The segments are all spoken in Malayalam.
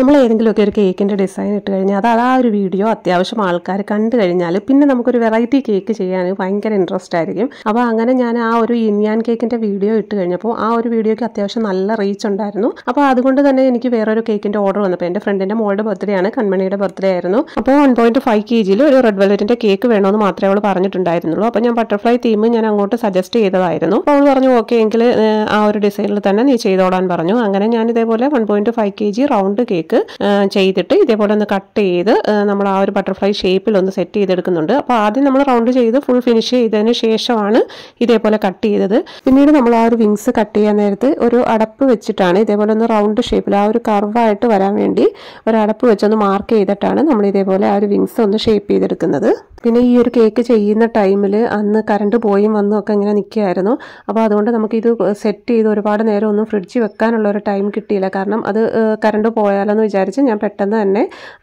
നമ്മൾ ഏതെങ്കിലുമൊക്കെ ഒരു കേക്കിൻ്റെ ഡിസൈൻ ഇട്ട് കഴിഞ്ഞാൽ അത് ആ ഒരു വീഡിയോ അത്യാവശ്യം ആൾക്കാർ കണ്ടു കഴിഞ്ഞാൽ പിന്നെ നമുക്കൊരു വെറൈറ്റി കേക്ക് ചെയ്യാൻ ഭയങ്കര ഇൻട്രസ്റ്റ് ആയിരിക്കും അപ്പോൾ അങ്ങനെ ഞാൻ ആ ഒരു ഇനിയാൻ കേക്കിൻ്റെ വീഡിയോ ഇട്ട് കഴിഞ്ഞപ്പോൾ ആ ഒരു വീഡിയോയ്ക്ക് അത്യാവശ്യം നല്ല റീച്ച് ഉണ്ടായിരുന്നു അപ്പോൾ അതുകൊണ്ട് തന്നെ എനിക്ക് വേറൊരു കേക്കിൻ്റെ ഓർഡർ വന്നപ്പോൾ എൻ്റെ ഫ്രണ്ടിൻ്റെ മോളുടെ ബർത്ത്ഡേ ആണ് കൺമണിയുടെ ബർത്ത്ഡേ ആയിരുന്നു അപ്പോൾ വൺ പോയിൻറ്റ് ഫൈവ് കെ ജിയിൽ ഒരു റെഡ് വെൽവറ്റിൻ്റെ കേക്ക് വേണമെന്ന് മാത്രമേ അവൾ പറഞ്ഞിട്ടുണ്ടായിരുന്നുള്ളൂ അപ്പോൾ ഞാൻ ബട്ടർഫ്ലൈ തീം ഞാൻ അങ്ങോട്ട് സജസ്റ്റ് ചെയ്തതായിരുന്നു അപ്പോൾ അവൾ പറഞ്ഞു ഓക്കെ എങ്കിൽ ആ ഒരു ഡിസൈനിൽ തന്നെ നീ ചെയ്തോടാൻ പറഞ്ഞു അങ്ങനെ ഞാൻ ഇതേപോലെ one point five K G round cake ഷേപ്പിലേക്ക് ചെയ്തിട്ട് ഇതേപോലെ ഒന്ന് കട്ട് ചെയ്ത് നമ്മൾ ആ ഒരു ബട്ടർഫ്ലൈ ഷേപ്പിൽ ഒന്ന് സെറ്റ് ചെയ്തെടുക്കുന്നുണ്ട് അപ്പോൾ ആദ്യം നമ്മൾ റൗണ്ട് ചെയ്ത് ഫുൾ ഫിനിഷ് ചെയ്തതിന് ശേഷമാണ് ഇതേപോലെ കട്ട് ചെയ്തത് പിന്നീട് നമ്മൾ ആ ഒരു വിങ്സ് കട്ട് ചെയ്യാൻ നേരത്ത് ഒരു അടപ്പ് വെച്ചിട്ടാണ് ഇതേപോലെ ഒന്ന് റൗണ്ട് ഷേപ്പിൽ ആ ഒരു കർവായിട്ട് വരാൻ വേണ്ടി ഒരു അടപ്പ് വെച്ചൊന്ന് മാർക്ക് ചെയ്തിട്ടാണ് നമ്മൾ ഇതേപോലെ ആ ഒരു വിങ്സ് ഒന്ന് ഷേപ്പ് ചെയ്തെടുക്കുന്നത് പിന്നെ ഈ ഒരു കേക്ക് ചെയ്യുന്ന ടൈമിൽ അന്ന് കറണ്ട് പോയും വന്നും ഒക്കെ ഇങ്ങനെ നിൽക്കുകയായിരുന്നു അപ്പോൾ അതുകൊണ്ട് നമുക്കിത് സെറ്റ് ചെയ്ത് ഒരുപാട് നേരം ഒന്നും ഫ്രിഡ്ജ് വെക്കാനുള്ള ഒരു ടൈം കിട്ടിയില്ല കാരണം അത് കറണ്ട് പോയാലെന്ന് വിചാരിച്ച് ഞാൻ പെട്ടെന്ന് തന്നെ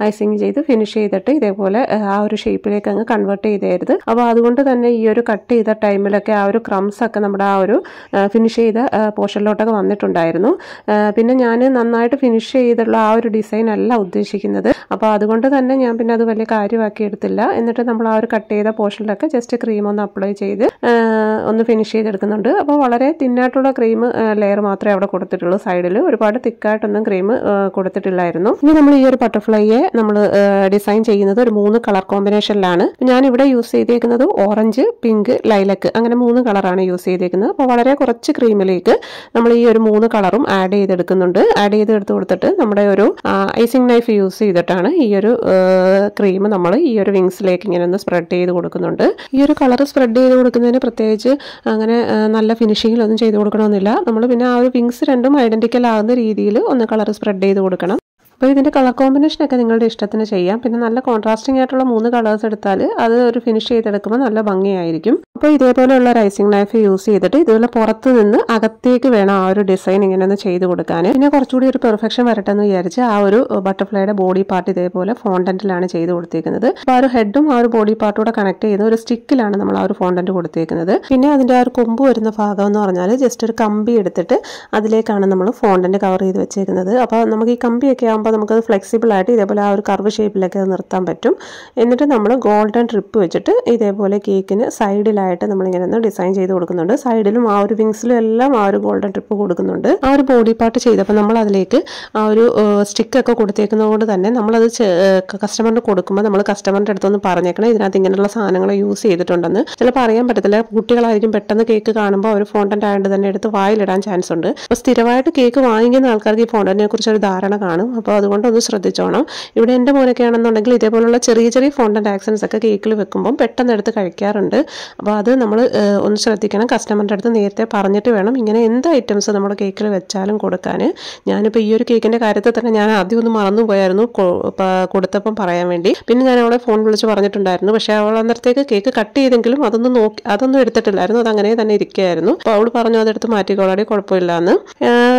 ഐസിങ് ചെയ്ത് ഫിനിഷ് ചെയ്തിട്ട് ഇതേപോലെ ആ ഒരു ഷേപ്പിലേക്ക് അങ്ങ് കൺവേർട്ട് ചെയ്തായിരുന്നു അപ്പോൾ അതുകൊണ്ട് തന്നെ ഈ ഒരു കട്ട് ചെയ്ത ടൈമിലൊക്കെ ആ ഒരു ക്രംസ് ഒക്കെ നമ്മുടെ ആ ഒരു ഫിനിഷ് ചെയ്ത പോർഷനിലോട്ടൊക്കെ വന്നിട്ടുണ്ടായിരുന്നു പിന്നെ ഞാൻ നന്നായിട്ട് ഫിനിഷ് ചെയ്തുള്ള ആ ഒരു ഡിസൈൻ അല്ല ഉദ്ദേശിക്കുന്നത് അപ്പോൾ അതുകൊണ്ട് തന്നെ ഞാൻ പിന്നെ അത് വലിയ കാര്യമാക്കി എടുത്തില്ല എന്നിട്ട് നമ്മൾ ആ ഒരു കട്ട് ചെയ്ത പോർഷനിലൊക്കെ ജസ്റ്റ് ക്രീം ഒന്ന് അപ്ലൈ ചെയ്ത് ഒന്ന് ഫിനിഷ് ചെയ്തെടുക്കുന്നുണ്ട് അപ്പോൾ വളരെ തിന്നായിട്ടുള്ള ക്രീം ലെയർ മാത്രമേ അവിടെ കൊടുത്തിട്ടുള്ളൂ സൈഡിൽ ഒരുപാട് തിക്കായിട്ടൊന്നും ക്രീം കൊടുത്തിട്ടില്ലായിരുന്നു ഇനി നമ്മൾ ഈ ഒരു ബട്ടർഫ്ലൈയെ നമ്മൾ ഡിസൈൻ ചെയ്യുന്നത് ഒരു മൂന്ന് കളർ കോമ്പിനേഷനിലാണ് ഞാൻ ഇവിടെ യൂസ് ചെയ്തേക്കുന്നത് ഓറഞ്ച് പിങ്ക് ലൈലക്ക് അങ്ങനെ മൂന്ന് കളറാണ് യൂസ് ചെയ്തേക്കുന്നത് അപ്പോൾ വളരെ കുറച്ച് ക്രീമിലേക്ക് നമ്മൾ ഈ ഒരു മൂന്ന് കളറും ആഡ് ചെയ്തെടുക്കുന്നുണ്ട് ആഡ് ചെയ്തെടുത്ത് കൊടുത്തിട്ട് നമ്മുടെ ഒരു ഐസിങ് നൈഫ് യൂസ് ചെയ്തിട്ടാണ് ഈ ഒരു ക്രീം നമ്മൾ ഈ ഒരു വിങ്സിലേക്ക് ഇങ്ങനെ ഒന്ന് സ്പ്രെഡ് ചെയ്ത് കൊടുക്കുന്നുണ്ട് ഈ ഒരു കളർ സ്പ്രെഡ് ചെയ്ത് കൊടുക്കുന്നതിന് പ്രത്യേകിച്ച് അങ്ങനെ നല്ല ഫിനിഷിങ്ങിലൊന്നും ചെയ്ത് കൊടുക്കണമെന്നില്ല നമ്മൾ പിന്നെ ആ ഒരു വിങ്സ് രണ്ടും ഐഡൻറ്റിക്കൽ ആകുന്ന രീതിയിൽ ഒന്ന് കളർ സ്പ്രെഡ് ചെയ്ത് കൊടുക്കണം അപ്പോൾ ഇതിൻ്റെ കളർ കോമ്പിനേഷനൊക്കെ നിങ്ങളുടെ ഇഷ്ടത്തിന് ചെയ്യാം പിന്നെ നല്ല കോൺട്രാസ്റ്റിംഗ് ആയിട്ടുള്ള മൂന്ന് കളേഴ്സ് എടുത്താൽ അത് ഒരു ഫിനിഷ് ചെയ്തെടുക്കുമ്പോൾ നല്ല ഭംഗിയായിരിക്കും അപ്പോൾ ഇതേപോലെയുള്ള റൈസിംഗ് നൈഫ് യൂസ് ചെയ്തിട്ട് ഇതുപോലെ പുറത്ത് നിന്ന് അകത്തേക്ക് വേണം ആ ഒരു ഡിസൈൻ ഇങ്ങനെ ഒന്ന് ചെയ്ത് കൊടുക്കാൻ പിന്നെ കുറച്ചുകൂടി ഒരു പെർഫെക്ഷൻ വരട്ടെ എന്ന് വിചാരിച്ച് ആ ഒരു ബട്ടർഫ്ലൈയുടെ ബോഡി പാർട്ട് ഇതേപോലെ ഫോണ്ടന്റിലാണ് ചെയ്ത് കൊടുത്തേക്കുന്നത് അപ്പോൾ ആ ഒരു ഹെഡും ആ ഒരു ബോഡി പാർട്ടൂടെ കണക്ട് ചെയ്യുന്ന ഒരു സ്റ്റിക്കിലാണ് നമ്മൾ ആ ഒരു ഫോണ്ടന്റ് കൊടുത്തേക്കുന്നത് പിന്നെ അതിൻ്റെ ആ ഒരു കൊമ്പ് വരുന്ന ഭാഗം എന്ന് പറഞ്ഞാൽ ജസ്റ്റ് ഒരു കമ്പി എടുത്തിട്ട് അതിലേക്കാണ് നമ്മൾ ഫോണ്ടന്റ് കവർ ചെയ്ത് വെച്ചേക്കുന്നത് അപ്പോൾ നമുക്ക് ഈ കമ്പിയൊക്കെ ആകുമ്പോൾ അപ്പോൾ നമുക്കത് ഫ്ലെക്സിബിളായിട്ട് ഇതേപോലെ ആ ഒരു കർവ് ഷേപ്പിലൊക്കെ അത് നിർത്താൻ പറ്റും എന്നിട്ട് നമ്മൾ ഗോൾഡൻ ട്രിപ്പ് വെച്ചിട്ട് ഇതേപോലെ കേക്കിന് സൈഡിലായിട്ട് നമ്മളിങ്ങനെ ഒന്ന് ഡിസൈൻ ചെയ്ത് കൊടുക്കുന്നുണ്ട് സൈഡിലും ആ ഒരു വിങ്സിലും എല്ലാം ആ ഒരു ഗോൾഡൻ ട്രിപ്പ് കൊടുക്കുന്നുണ്ട് ആ ഒരു ബോഡി പാർട്ട് ചെയ്തപ്പോൾ നമ്മൾ അതിലേക്ക് ആ ഒരു സ്റ്റിക്കൊക്കെ ഒക്കെ കൊടുത്തേക്കുന്നതുകൊണ്ട് തന്നെ നമ്മളത് കസ്റ്റമറിന് കൊടുക്കുമ്പോൾ നമ്മൾ കസ്റ്റമറിൻ്റെ അടുത്തൊന്ന് പറഞ്ഞേക്കണം ഇതിനകത്ത് ഇങ്ങനെയുള്ള സാധനങ്ങൾ യൂസ് ചെയ്തിട്ടുണ്ടെന്ന് ചിലപ്പോൾ അറിയാൻ പറ്റത്തില്ല കുട്ടികളായിരിക്കും പെട്ടെന്ന് കേക്ക് കാണുമ്പോൾ അവർ ഫോണ്ടൻ്റ് ആയതുകൊണ്ട് തന്നെ എടുത്ത് വായിലിടാൻ ചാൻസ് ഉണ്ട് അപ്പോൾ സ്ഥിരമായിട്ട് കേക്ക് വാങ്ങിക്കുന്ന ആൾക്കാർക്ക് ഈ ഫോണ്ടനെ കുറിച്ച് ഒരു ധാരണ കാണും അപ്പോൾ അതുകൊണ്ട് ഒന്ന് ശ്രദ്ധിച്ചോണം ഇവിടെ എൻ്റെ മോനൊക്കെ ആണെന്നുണ്ടെങ്കിൽ ഇതേപോലുള്ള ചെറിയ ചെറിയ ഫോണ്ടൻ്റ് ആക്സൻസ് ഒക്കെ കേക്കിൽ വെക്കുമ്പം പെട്ടെന്ന് എടുത്ത് കഴിക്കാറുണ്ട് അപ്പോൾ അത് നമ്മൾ ഒന്ന് ശ്രദ്ധിക്കണം കസ്റ്റമറിൻ്റെ അടുത്ത് നേരത്തെ പറഞ്ഞിട്ട് വേണം ഇങ്ങനെ എന്ത് ഐറ്റംസ് നമ്മൾ കേക്കിൽ വെച്ചാലും കൊടുക്കാൻ ഞാനിപ്പോൾ ഈ ഒരു കേക്കിൻ്റെ കാര്യത്തിൽ തന്നെ ഞാൻ ആദ്യം ഒന്ന് മറന്നു പോയായിരുന്നു കൊടുത്തപ്പം പറയാൻ വേണ്ടി പിന്നെ ഞാൻ അവളെ ഫോൺ വിളിച്ച് പറഞ്ഞിട്ടുണ്ടായിരുന്നു പക്ഷേ അവൾ അന്നേരത്തേക്ക് കേക്ക് കട്ട് ചെയ്തെങ്കിലും അതൊന്നും നോക്കി അതൊന്നും എടുത്തിട്ടില്ലായിരുന്നു അത് അങ്ങനെ തന്നെ ഇരിക്കുകയായിരുന്നു അപ്പോൾ അവൾ പറഞ്ഞു അതെടുത്ത് മാറ്റിക്കോളാടി കുഴപ്പമില്ല എന്ന്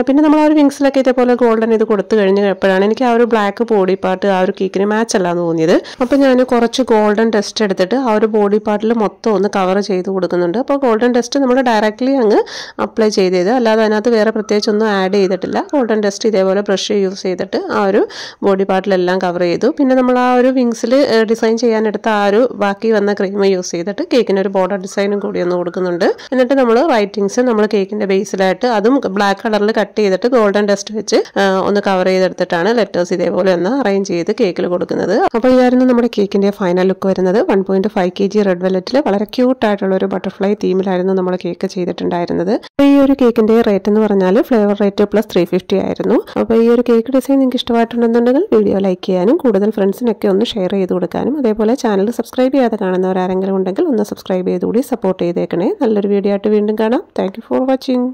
പിന്നെ നമ്മൾ ആ ഒരു വിങ്സിലൊക്കെ ഇതേപോലെ ഗോൾഡൻ ഇത് കൊടുത്തു കഴിഞ്ഞപ്പോഴാണ് എനിക്ക് ആ ഒരു ബ്ലാക്ക് ബോഡി പാർട്ട് ആ ഒരു കേക്കിന് മാച്ച് അല്ല എന്ന് തോന്നിയത് അപ്പം ഞാൻ കുറച്ച് ഗോൾഡൻ ടെസ്റ്റ് എടുത്തിട്ട് ആ ഒരു ബോഡി പാർട്ടിൽ മൊത്തം ഒന്ന് കവർ ചെയ്ത് കൊടുക്കുന്നുണ്ട് അപ്പോൾ ഗോൾഡൻ ടെസ്റ്റ് നമ്മൾ ഡയറക്റ്റ്ലി അങ്ങ് അപ്ലൈ ചെയ്ത് അല്ലാതെ അതിനകത്ത് വേറെ പ്രത്യേകിച്ച് ഒന്നും ആഡ് ചെയ്തിട്ടില്ല ഗോൾഡൻ ടെസ്റ്റ് ഇതേപോലെ ബ്രഷ് യൂസ് ചെയ്തിട്ട് ആ ഒരു ബോഡി പാർട്ടിലെല്ലാം കവർ ചെയ്തു പിന്നെ നമ്മൾ ആ ഒരു വിങ്സിൽ ഡിസൈൻ ചെയ്യാനെടുത്ത ആ ഒരു ബാക്കി വന്ന ക്രീം യൂസ് ചെയ്തിട്ട് കേക്കിന് ഒരു ബോർഡർ ഡിസൈനും കൂടി ഒന്ന് കൊടുക്കുന്നുണ്ട് എന്നിട്ട് നമ്മൾ റൈറ്റിങ്സ് നമ്മൾ കേക്കിൻ്റെ ബേസിലായിട്ട് അതും ബ്ലാക്ക് കളറിൽ കട്ട് ചെയ്തിട്ട് ഗോൾഡൻ ഡസ്റ്റ് വെച്ച് ഒന്ന് കവർ ചെയ്തെടുത്തിട്ടാണ് ലെറ്റേഴ്സ് ഇതേപോലെ ഒന്ന് അറേഞ്ച് ചെയ്ത് കേക്കിൽ കൊടുക്കുന്നത് അപ്പോൾ ഇതായിരുന്നു നമ്മുടെ കേക്കിൻ്റെ ഫൈനൽ ലുക്ക് വരുന്നത് one point five K G red വെല്ലറ്റിൽ വളരെ ക്യൂട്ടായിട്ടുള്ള ഒരു ബട്ടർഫ്ലൈ തീമിലായിരുന്നു നമ്മൾ കേക്ക് ചെയ്തിട്ടുണ്ടായിരുന്നത് അപ്പോൾ ഈ ഒരു കേക്കിൻ്റെ റേറ്റ് എന്ന് പറഞ്ഞാൽ flavour rate plus three fifty ആയിരുന്നു അപ്പോൾ ഈ ഒരു കേക്ക് ഡിസൈൻ നിങ്ങൾക്ക് ഇഷ്ടമായിട്ടുണ്ടെന്നുണ്ടെങ്കിൽ വീഡിയോ ലൈക്ക് ചെയ്യാനും കൂടുതൽ ഫ്രണ്ട്സിനൊക്കെ ഒന്ന് ഷെയർ ചെയ്ത് കൊടുക്കാനും അതേപോലെ ചാനൽ സബ്സ്ക്രൈബ് ചെയ്യാതെ കാണുന്നവരാരെങ്കിലും ഉണ്ടെങ്കിൽ ഒന്ന് സബ്സ്ക്രൈബ് ചെയ്തുകൂടി സപ്പോർട്ട് ചെയ്തേക്കണേ നല്ലൊരു വീഡിയോ ആയിട്ട് വീണ്ടും കാണാം താങ്ക് ഫോർ വാച്ചിങ്